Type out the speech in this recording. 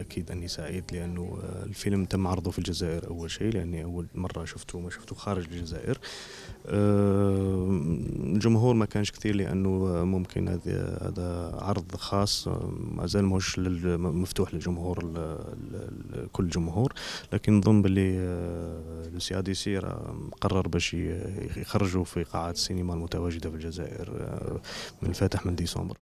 أكيد أني سعيد لأنه الفيلم تم عرضه في الجزائر أول شيء لأني أول مرة شفته ما شفته خارج الجزائر الجمهور ما كانش كثير لأنه ممكن هذا عرض خاص مازال مش مفتوح للجمهور كل الجمهور لكن نظن باللي أه، لوسي أديسي قرر باش يخرجوا في قاعات السينما المتواجدة في الجزائر أه، من الفاتح من ديسمبر